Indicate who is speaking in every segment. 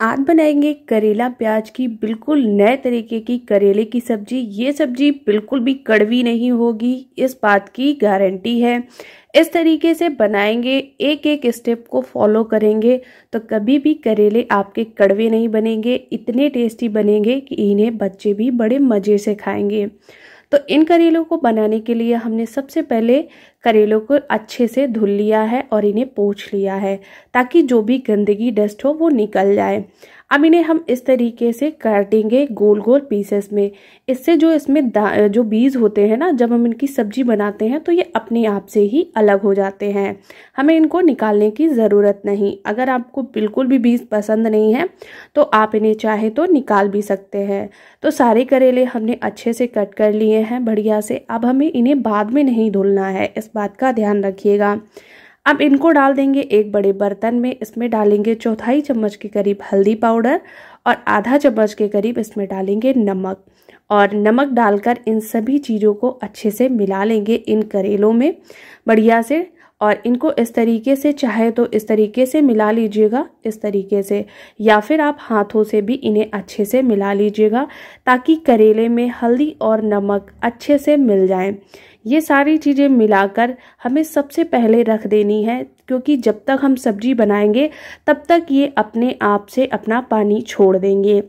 Speaker 1: आज बनाएंगे करेला प्याज की बिल्कुल नए तरीके की करेले की सब्जी ये सब्जी बिल्कुल भी कड़वी नहीं होगी इस बात की गारंटी है इस तरीके से बनाएंगे एक एक स्टेप को फॉलो करेंगे तो कभी भी करेले आपके कड़वे नहीं बनेंगे इतने टेस्टी बनेंगे कि इन्हें बच्चे भी बड़े मज़े से खाएंगे तो इन करेलों को बनाने के लिए हमने सबसे पहले करेलों को अच्छे से धुल लिया है और इन्हें पोछ लिया है ताकि जो भी गंदगी डस्ट हो वो निकल जाए अब इन्हें हम इस तरीके से काटेंगे गोल गोल पीसेस में इससे जो इसमें जो बीज होते हैं ना जब हम इनकी सब्जी बनाते हैं तो ये अपने आप से ही अलग हो जाते हैं हमें इनको निकालने की ज़रूरत नहीं अगर आपको बिल्कुल भी बीज पसंद नहीं है तो आप इन्हें चाहे तो निकाल भी सकते हैं तो सारे करेले हमने अच्छे से कट कर लिए हैं बढ़िया से अब हमें इन्हें बाद में नहीं धुलना है इस बात का ध्यान रखिएगा अब इनको डाल देंगे एक बड़े बर्तन में इसमें डालेंगे चौथाई चम्मच के करीब हल्दी पाउडर और आधा चम्मच के करीब इसमें डालेंगे नमक और नमक डालकर इन सभी चीज़ों को अच्छे से मिला लेंगे इन करेलों में बढ़िया से और इनको इस तरीके से चाहे तो इस तरीके से मिला लीजिएगा इस तरीके से या फिर आप हाथों से भी इन्हें अच्छे से मिला लीजिएगा ताकि करेले में हल्दी और नमक अच्छे से मिल जाएं ये सारी चीज़ें मिलाकर हमें सबसे पहले रख देनी है क्योंकि जब तक हम सब्जी बनाएंगे तब तक ये अपने आप से अपना पानी छोड़ देंगे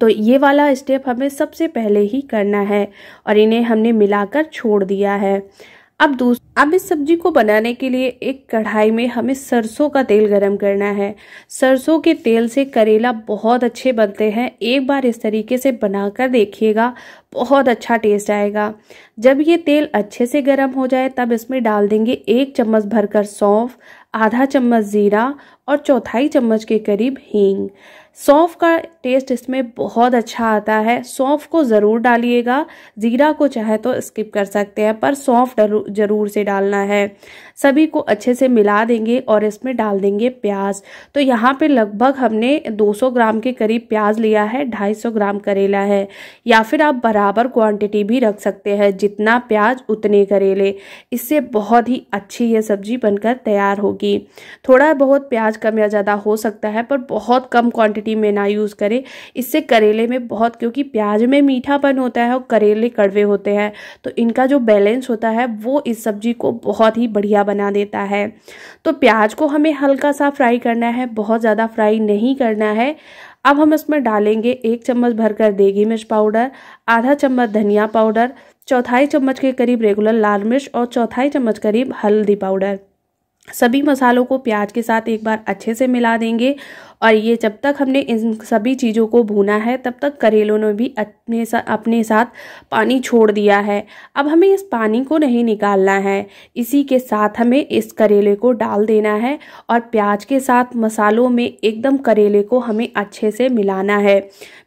Speaker 1: तो ये वाला स्टेप हमें सबसे पहले ही करना है और इन्हें हमने मिलाकर छोड़ दिया है अब दूस अब इस सब्जी को बनाने के लिए एक कढ़ाई में हमें सरसों का तेल गरम करना है सरसों के तेल से करेला बहुत अच्छे बनते हैं एक बार इस तरीके से बनाकर देखिएगा बहुत अच्छा टेस्ट आएगा जब ये तेल अच्छे से गर्म हो जाए तब इसमें डाल देंगे एक चम्मच भरकर सौंफ आधा चम्मच ज़ीरा और चौथाई चम्मच के करीब हींग सौंफ का टेस्ट इसमें बहुत अच्छा आता है सौंफ को ज़रूर डालिएगा ज़ीरा को चाहे तो स्किप कर सकते हैं पर सौंफ ज़रूर से डालना है सभी को अच्छे से मिला देंगे और इसमें डाल देंगे प्याज तो यहाँ पे लगभग हमने 200 ग्राम के करीब प्याज लिया है 250 ग्राम करेला है या फिर आप बराबर क्वांटिटी भी रख सकते हैं जितना प्याज उतने करेले इससे बहुत ही अच्छी यह सब्जी बनकर तैयार होगी कि थोड़ा बहुत प्याज कम या ज़्यादा हो सकता है पर बहुत कम क्वांटिटी में ना यूज़ करें इससे करेले में बहुत क्योंकि प्याज में मीठापन होता है और करेले कड़वे होते हैं तो इनका जो बैलेंस होता है वो इस सब्जी को बहुत ही बढ़िया बना देता है तो प्याज को हमें हल्का सा फ्राई करना है बहुत ज़्यादा फ्राई नहीं करना है अब हम इसमें डालेंगे एक चम्मच भरकर देगी मिर्च पाउडर आधा चम्मच धनिया पाउडर चौथाई चम्मच के करीब रेगुलर लाल मिर्च और चौथाई चम्मच करीब हल्दी पाउडर सभी मसालों को प्याज के साथ एक बार अच्छे से मिला देंगे और ये जब तक हमने इन सभी चीज़ों को भूना है तब तक करेलों ने भी अपने सा, अपने साथ पानी छोड़ दिया है अब हमें इस पानी को नहीं निकालना है इसी के साथ हमें इस करेले को डाल देना है और प्याज के साथ मसालों में एकदम करेले को हमें अच्छे से मिलाना है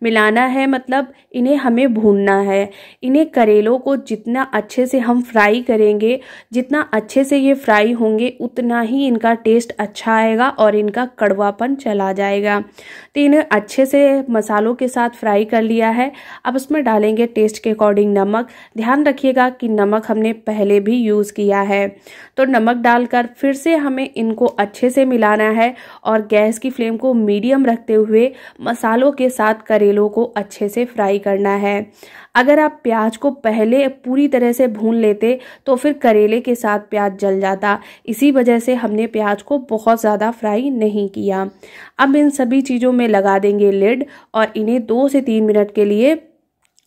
Speaker 1: मिलाना है मतलब इन्हें हमें भूनना है इन्हें करेलों को जितना अच्छे से हम फ्राई करेंगे जितना अच्छे से ये फ्राई होंगे उतना ही इनका टेस्ट अच्छा आएगा और इनका कड़वापन चला जाएगा जाएगा तो इन्हें अच्छे से मसालों के साथ फ्राई कर लिया है अब उसमें डालेंगे टेस्ट के अकॉर्डिंग नमक ध्यान रखिएगा कि नमक हमने पहले भी यूज़ किया है तो नमक डालकर फिर से हमें इनको अच्छे से मिलाना है और गैस की फ्लेम को मीडियम रखते हुए मसालों के साथ करेलों को अच्छे से फ्राई करना है अगर आप प्याज को पहले पूरी तरह से भून लेते तो फिर करेले के साथ प्याज जल जाता इसी वजह से हमने प्याज को बहुत ज़्यादा फ्राई नहीं किया अब इन सभी चीज़ों में लगा देंगे लेड और इन्हें दो से तीन मिनट के लिए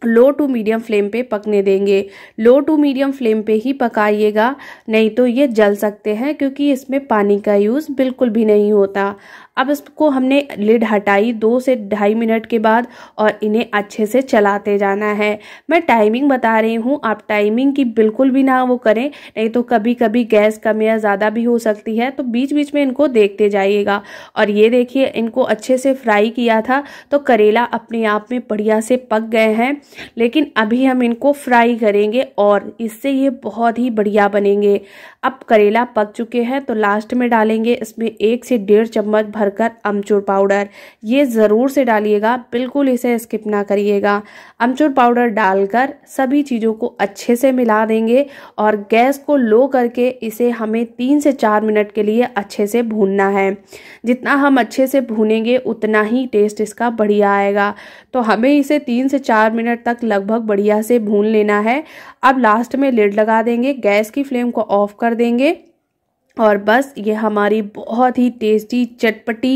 Speaker 1: लो टू मीडियम फ्लेम पे पकने देंगे लो टू मीडियम फ्लेम पे ही पकाइएगा नहीं तो ये जल सकते हैं क्योंकि इसमें पानी का यूज़ बिल्कुल भी नहीं होता अब इसको हमने लिड हटाई दो से ढाई मिनट के बाद और इन्हें अच्छे से चलाते जाना है मैं टाइमिंग बता रही हूँ आप टाइमिंग की बिल्कुल भी ना वो करें नहीं तो कभी कभी गैस कम या ज़्यादा भी हो सकती है तो बीच बीच में इनको देखते जाइएगा और ये देखिए इनको अच्छे से फ्राई किया था तो करेला अपने आप में बढ़िया से पक गए हैं लेकिन अभी हम इनको फ्राई करेंगे और इससे ये बहुत ही बढ़िया बनेंगे अब करेला पक चुके हैं तो लास्ट में डालेंगे इसमें एक से डेढ़ चम्मच भर भरकर अमचूर पाउडर ये ज़रूर से डालिएगा बिल्कुल इसे स्किप ना करिएगा अमचूर पाउडर डालकर सभी चीज़ों को अच्छे से मिला देंगे और गैस को लो करके इसे हमें तीन से चार मिनट के लिए अच्छे से भूनना है जितना हम अच्छे से भूनेंगे उतना ही टेस्ट इसका बढ़िया आएगा तो हमें इसे तीन से चार मिनट तक लगभग बढ़िया से भून लेना है अब लास्ट में लिड लगा देंगे गैस की फ्लेम को ऑफ कर देंगे और बस ये हमारी बहुत ही टेस्टी चटपटी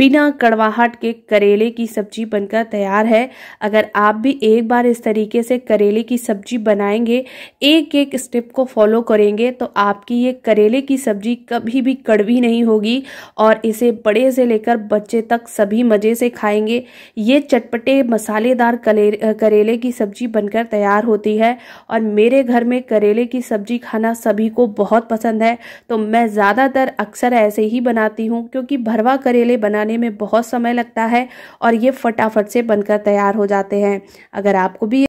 Speaker 1: बिना कड़वाहट के करेले की सब्जी बनकर तैयार है अगर आप भी एक बार इस तरीके से करेले की सब्जी बनाएंगे एक एक स्टेप को फॉलो करेंगे तो आपकी ये करेले की सब्जी कभी भी कड़वी नहीं होगी और इसे बड़े से लेकर बच्चे तक सभी मज़े से खाएंगे ये चटपटे मसालेदार करेले की सब्जी बनकर तैयार होती है और मेरे घर में करेले की सब्जी खाना सभी को बहुत पसंद है तो मैं मैं ज़्यादातर अक्सर ऐसे ही बनाती हूँ क्योंकि भरवा करेले बनाने में बहुत समय लगता है और ये फटाफट से बनकर तैयार हो जाते हैं अगर आपको भी